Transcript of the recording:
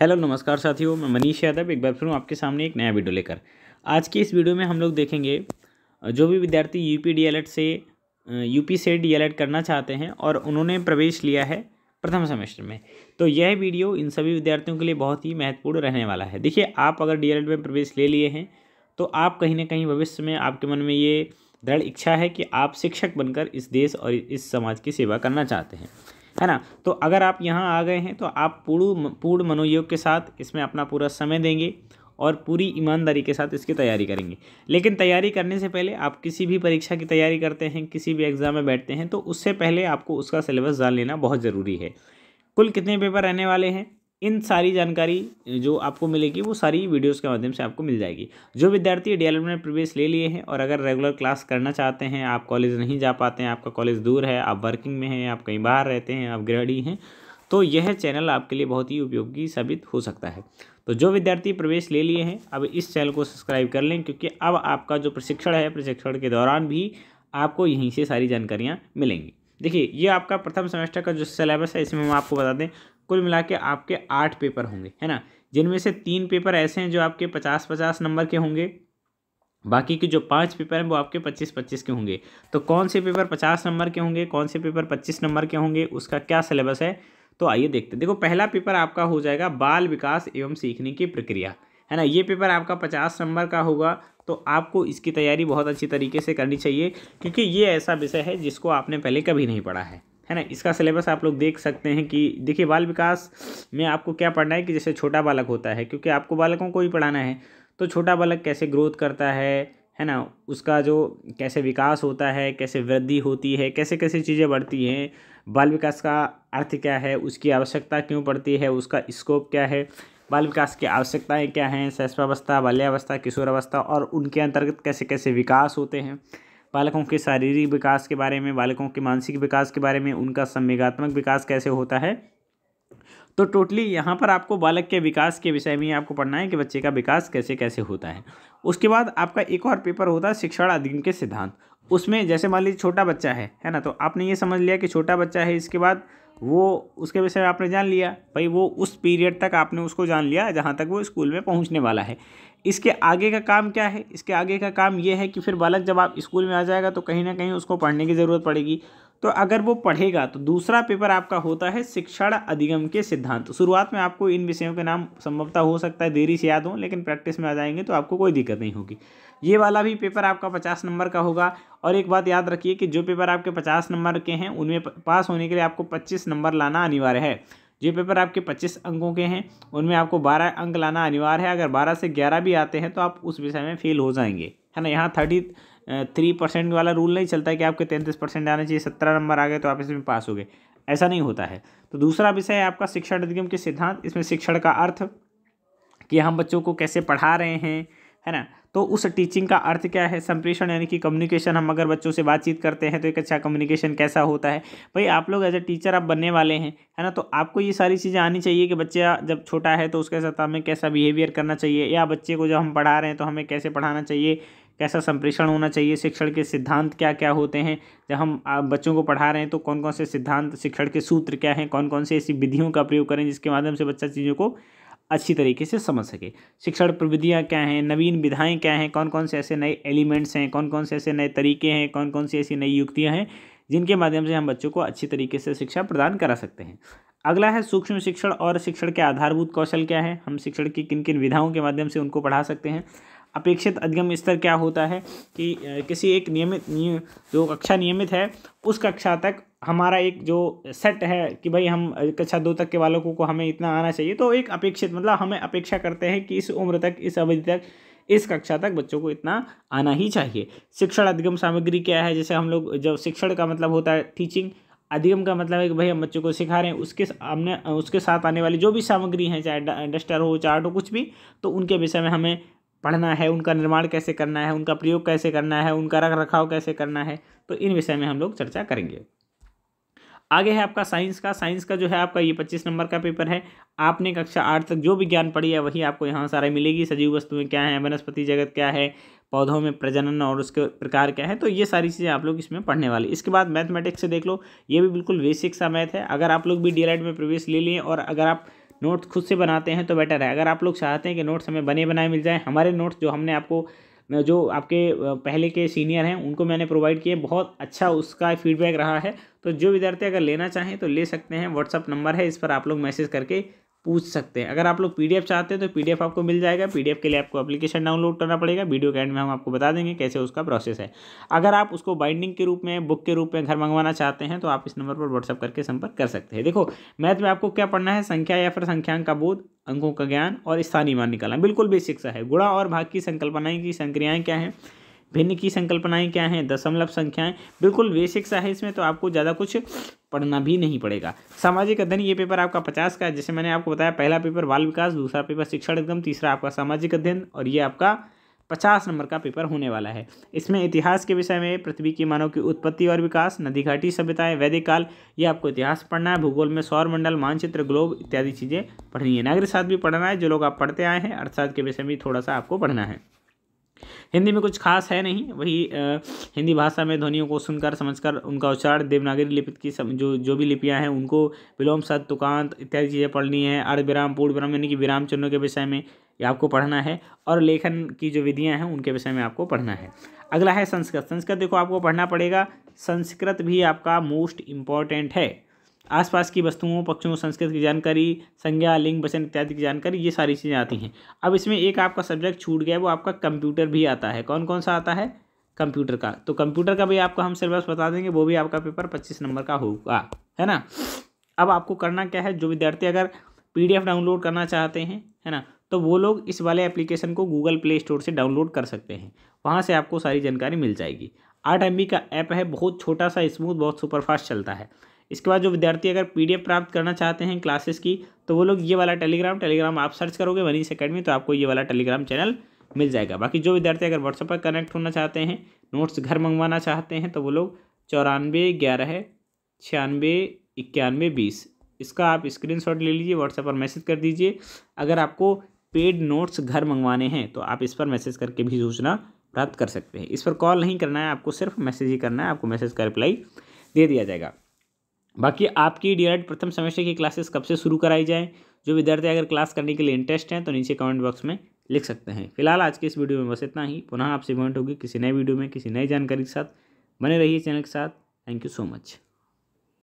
hello नमस्कार साथियों मैं मनीष यादव एक बार फिर हूँ आपके सामने एक नया वीडियो लेकर आज की इस वीडियो में हम लोग देखेंगे जो भी विद्यार्थी यूपी डीएलएड e से यूपी से डीएलएड e करना चाहते हैं और उन्होंने प्रवेश लिया है प्रथम सेमेस्टर में तो यह वीडियो इन सभी विद्यार्थियों के लिए बहुत ही महत्वपूर्ण रहने वाला है देखिए आप अगर डी e में प्रवेश ले लिए हैं तो आप कहीं ना कहीं भविष्य में आपके मन में ये दृढ़ इच्छा है कि आप शिक्षक बनकर इस देश और इस समाज की सेवा करना चाहते हैं है ना तो अगर आप यहाँ आ गए हैं तो आप पूर्ण पूर्ण मनोयोग के साथ इसमें अपना पूरा समय देंगे और पूरी ईमानदारी के साथ इसकी तैयारी करेंगे लेकिन तैयारी करने से पहले आप किसी भी परीक्षा की तैयारी करते हैं किसी भी एग्ज़ाम में बैठते हैं तो उससे पहले आपको उसका सिलेबस जान लेना बहुत ज़रूरी है कुल कितने पेपर रहने वाले हैं इन सारी जानकारी जो आपको मिलेगी वो सारी वीडियोस के माध्यम से आपको मिल जाएगी जो विद्यार्थी डी में प्रवेश ले लिए हैं और अगर रेगुलर क्लास करना चाहते हैं आप कॉलेज नहीं जा पाते हैं आपका कॉलेज दूर है आप वर्किंग में हैं आप कहीं बाहर रहते हैं आप ग्रेडी हैं तो यह चैनल आपके लिए बहुत ही उपयोगी साबित हो सकता है तो जो विद्यार्थी प्रवेश ले लिए हैं अब इस चैनल को सब्सक्राइब कर लें क्योंकि अब आपका जो प्रशिक्षण है प्रशिक्षण के दौरान भी आपको यहीं से सारी जानकारियाँ मिलेंगी देखिए ये आपका प्रथम सेमेस्टर का जो सिलेबस है इसमें हम आपको बता दें कुल मिला के आपके आठ पेपर होंगे है ना जिनमें से तीन पेपर ऐसे हैं जो आपके पचास पचास नंबर के होंगे बाकी के जो पांच पेपर हैं वो आपके पच्चीस पच्चीस के होंगे तो कौन से पेपर पचास नंबर के होंगे कौन से पेपर पच्चीस नंबर के होंगे उसका क्या सिलेबस है तो आइए देखते हैं देखो पहला पेपर आपका हो जाएगा बाल विकास एवं सीखने की प्रक्रिया है ना ये पेपर आपका पचास नंबर का होगा तो आपको इसकी तैयारी बहुत अच्छी तरीके से करनी चाहिए क्योंकि ये ऐसा विषय है जिसको आपने पहले कभी नहीं पढ़ा है है ना इसका सिलेबस आप लोग देख सकते हैं कि देखिए बाल विकास में आपको क्या पढ़ना है कि जैसे छोटा बालक होता है क्योंकि आपको बालकों को ही पढ़ाना है तो छोटा बालक कैसे ग्रोथ करता है है ना उसका जो कैसे विकास होता है कैसे वृद्धि होती है कैसे कैसे चीज़ें बढ़ती हैं बाल विकास का अर्थ क्या है उसकी आवश्यकता क्यों पड़ती है उसका स्कोप क्या है बाल विकास की आवश्यकताएं क्या हैं शैशवावस्था बाल्यावस्था किशोरावस्था और उनके अंतर्गत कैसे कैसे विकास होते हैं बालकों के शारीरिक विकास के बारे में बालकों के मानसिक विकास के बारे में उनका संवेगात्मक विकास कैसे होता है तो टोटली यहाँ पर आपको बालक के विकास के विषय में आपको पढ़ना है कि बच्चे का विकास कैसे कैसे होता है उसके बाद आपका एक और पेपर होता है शिक्षण अधिगम के सिद्धांत उसमें जैसे मान लीजिए छोटा बच्चा है है ना तो आपने ये समझ लिया कि छोटा बच्चा है इसके बाद वो उसके विषय में आपने जान लिया भाई वो उस पीरियड तक आपने उसको जान लिया जहाँ तक वो स्कूल में पहुँचने वाला है इसके आगे का काम क्या है इसके आगे का काम ये है कि फिर बालक जब आप स्कूल में आ जाएगा तो कहीं ना कहीं उसको पढ़ने की ज़रूरत पड़ेगी तो अगर वो पढ़ेगा तो दूसरा पेपर आपका होता है शिक्षण अधिगम के सिद्धांत शुरुआत में आपको इन विषयों के नाम संभवतः हो सकता है देरी से याद हो लेकिन प्रैक्टिस में आ जाएंगे तो आपको कोई दिक्कत नहीं होगी ये वाला भी पेपर आपका पचास नंबर का होगा और एक बात याद रखिए कि जो पेपर आपके पचास नंबर के हैं उनमें पास होने के लिए आपको पच्चीस नंबर लाना अनिवार्य है जो पेपर आपके पच्चीस अंकों के हैं उनमें आपको बारह अंक लाना अनिवार्य है अगर बारह से ग्यारह भी आते हैं तो आप उस विषय में फेल हो जाएंगे है ना यहाँ थर्टी थ्री परसेंट वाला रूल नहीं चलता है कि आपके तैंतीस परसेंट आने चाहिए सत्रह नंबर आ गए तो आप इसमें पास हो गए ऐसा नहीं होता है तो दूसरा विषय है आपका शिक्षण अधिगम के सिद्धांत इसमें शिक्षण का अर्थ कि हम बच्चों को कैसे पढ़ा रहे हैं है ना तो उस टीचिंग का अर्थ क्या है संप्रेषण यानी कि कम्युनिकेशन हम अगर बच्चों से बातचीत करते हैं तो एक अच्छा कम्युनिकेशन कैसा होता है भाई आप लोग एज ए टीचर आप बनने वाले हैं है ना तो आपको ये सारी चीज़ें आनी चाहिए कि बच्चा जब छोटा है तो उसके साथ हमें कैसा बिहेवियर करना चाहिए या बच्चे को जब हम पढ़ा रहे हैं तो हमें कैसे पढ़ाना चाहिए कैसा संप्रेषण होना चाहिए शिक्षण के सिद्धांत क्या क्या होते हैं जब हम बच्चों को पढ़ा रहे हैं तो कौन कौन से सिद्धांत शिक्षण के सूत्र क्या हैं कौन कौन से ऐसी विधियों का प्रयोग करें जिसके माध्यम से बच्चा चीज़ों को अच्छी तरीके से समझ सके शिक्षण प्रविधियाँ क्या हैं नवीन विधाएँ क्या हैं कौन कौन से ऐसे नए एलिमेंट्स हैं कौन कौन से ऐसे नए तरीके हैं कौन कौन सी ऐसी नई युक्तियाँ हैं जिनके माध्यम से हम बच्चों को अच्छी तरीके से शिक्षा प्रदान करा सकते हैं अगला है सूक्ष्म शिक्षण और शिक्षण के आधारभूत कौशल क्या है हम शिक्षण की किन किन विधाओं के माध्यम से उनको पढ़ा सकते हैं अपेक्षित अधिगम स्तर क्या होता है कि किसी एक नियमित नियम जो कक्षा नियमित है उस कक्षा तक हमारा एक जो सेट है कि भाई हम कक्षा दो तक के वालों को, को हमें इतना आना चाहिए तो एक अपेक्षित मतलब हमें अपेक्षा करते हैं कि इस उम्र तक इस अवधि तक इस कक्षा तक बच्चों को इतना आना ही चाहिए शिक्षण अधिगम सामग्री क्या है जैसे हम लोग जब शिक्षण का मतलब होता है टीचिंग अधिगम का मतलब है कि भाई हम बच्चों को सिखा रहे हैं उसके हमने उसके साथ आने वाली जो भी सामग्री हैं चाहे डस्टर हो चार्ट हो कुछ भी तो उनके विषय में हमें पढ़ना है उनका निर्माण कैसे करना है उनका प्रयोग कैसे करना है उनका रख रखाव कैसे करना है तो इन विषय में हम लोग चर्चा करेंगे आगे है आपका साइंस का साइंस का जो है आपका ये पच्चीस नंबर का पेपर है आपने कक्षा आठ तक जो भी ज्ञान पढ़ी है वही आपको यहाँ सारा मिलेगी सजीव वस्तुएँ क्या हैं वनस्पति जगत क्या है पौधों में प्रजनन और उसके प्रकार क्या है तो ये सारी चीज़ें आप लोग इसमें पढ़ने वाले इसके बाद मैथमेटिक्स से देख लो ये भी बिल्कुल बेसिक सा मैथ है अगर आप लोग भी डी में प्रवेश ले लिए और अगर आप नोट्स खुद से बनाते हैं तो बेटर है अगर आप लोग चाहते हैं कि नोट्स हमें बने बनाए मिल जाएँ हमारे नोट्स जो हमने आपको जो आपके पहले के सीनियर हैं उनको मैंने प्रोवाइड किए बहुत अच्छा उसका फीडबैक रहा है तो जो विद्यार्थी अगर लेना चाहें तो ले सकते हैं व्हाट्सअप नंबर है इस पर आप लोग मैसेज करके पूछ सकते हैं अगर आप लोग पीडीएफ चाहते हैं तो पीडीएफ आपको मिल जाएगा पीडीएफ के लिए आपको एप्लीकेशन डाउनलोड करना पड़ेगा वीडियो के एंड में हम आपको बता देंगे कैसे उसका प्रोसेस है अगर आप उसको बाइंडिंग के रूप में बुक के रूप में घर मंगवाना चाहते हैं तो आप इस नंबर पर व्हाट्सअप करके संपर्क कर सकते हैं देखो मैथ में आपको क्या पढ़ना है संख्या या फिर संख्यांक का बोध अंकों का ज्ञान और स्थानीय मान निकालना बिल्कुल बेसिक सा है गुड़ा और भाग की संकल्पनाएं की संक्रियाएँ क्या हैं भिन्न की संकल्पनाएं क्या हैं दशमलव संख्याएं बिल्कुल बेसिक सा है इसमें तो आपको ज़्यादा कुछ पढ़ना भी नहीं पड़ेगा सामाजिक अध्ययन ये पेपर आपका पचास का है जैसे मैंने आपको बताया पहला पेपर बाल विकास दूसरा पेपर शिक्षण एकदम तीसरा आपका सामाजिक अध्ययन और ये आपका पचास नंबर का पेपर होने वाला है इसमें इतिहास के विषय में पृथ्वी की मानव की उत्पत्ति और विकास नदी घाटी सभ्यताएं वैदिक काल ये आपको इतिहास पढ़ना है भूगोल में सौर मंडल मानचित्र ग्लोब इत्यादि चीज़ें पढ़नी है नागरिक साथ भी पढ़ना है जो लोग आप पढ़ते आए हैं अर्थशास्त्र के विषय में भी थोड़ा सा आपको पढ़ना है हिंदी में कुछ खास है नहीं वही आ, हिंदी भाषा में ध्वनियों को सुनकर समझकर उनका उच्चारण देवनागरी लिपि की सम, जो जो भी लिपियां हैं उनको विलोम सत तुकांत इत्यादि चीज़ें पढ़नी है अर्ध विराम पूर्ण विराम यानी कि विराम चिन्हों के विषय में ये आपको पढ़ना है और लेखन की जो विधियाँ हैं उनके विषय में आपको पढ़ना है अगला है संस्कृत संस्कृत देखो आपको पढ़ना पड़ेगा संस्कृत भी आपका मोस्ट इम्पॉर्टेंट है आसपास की वस्तुओं पक्षियों संस्कृत की जानकारी संज्ञा लिंग वचन इत्यादि की जानकारी ये सारी चीज़ें आती हैं अब इसमें एक आपका सब्जेक्ट छूट गया वो आपका कंप्यूटर भी आता है कौन कौन सा आता है कंप्यूटर का तो कंप्यूटर का भी आपको हम सिलेबस बता देंगे वो भी आपका पेपर पच्चीस नंबर का होगा है ना अब आपको करना क्या है जो विद्यार्थी अगर पी डाउनलोड करना चाहते हैं है ना तो वो लोग इस वाले एप्लीकेशन को गूगल प्ले स्टोर से डाउनलोड कर सकते हैं वहाँ से आपको सारी जानकारी मिल जाएगी आठ एम का ऐप है बहुत छोटा सा स्मूथ बहुत सुपरफास्ट चलता है इसके बाद जो विद्यार्थी अगर पी प्राप्त करना चाहते हैं क्लासेस की तो वो लोग ये वाला टेलीग्राम टेलीग्राम आप सर्च करोगे वनीस अकेडमी तो आपको ये वाला टेलीग्राम चैनल मिल जाएगा बाकी जो विद्यार्थी अगर व्हाट्सएप पर कनेक्ट होना चाहते हैं नोट्स घर मंगवाना चाहते हैं तो वो लोग चौरानवे ग्यारह छियानवे इक्यानवे बीस इसका आप स्क्रीनशॉट ले लीजिए व्हाट्सएप पर मैसेज कर दीजिए अगर आपको पेड नोट्स घर मंगवाने हैं तो आप इस पर मैसेज करके भी सूचना प्राप्त कर सकते हैं इस पर कॉल नहीं करना है आपको सिर्फ मैसेज ही करना है आपको मैसेज का रिप्लाई दे दिया जाएगा बाकी आपकी डी प्रथम सेमेस्टर की क्लासेस कब से शुरू कराई जाए जो विद्यार्थी अगर क्लास करने के लिए इंटरेस्ट हैं तो नीचे कमेंट बॉक्स में लिख सकते हैं फिलहाल आज के इस वीडियो में बस इतना ही पुनः आपसे इवेंट होगी किसी नए वीडियो में किसी नई जानकारी के साथ बने रहिए चैनल के साथ थैंक यू सो मच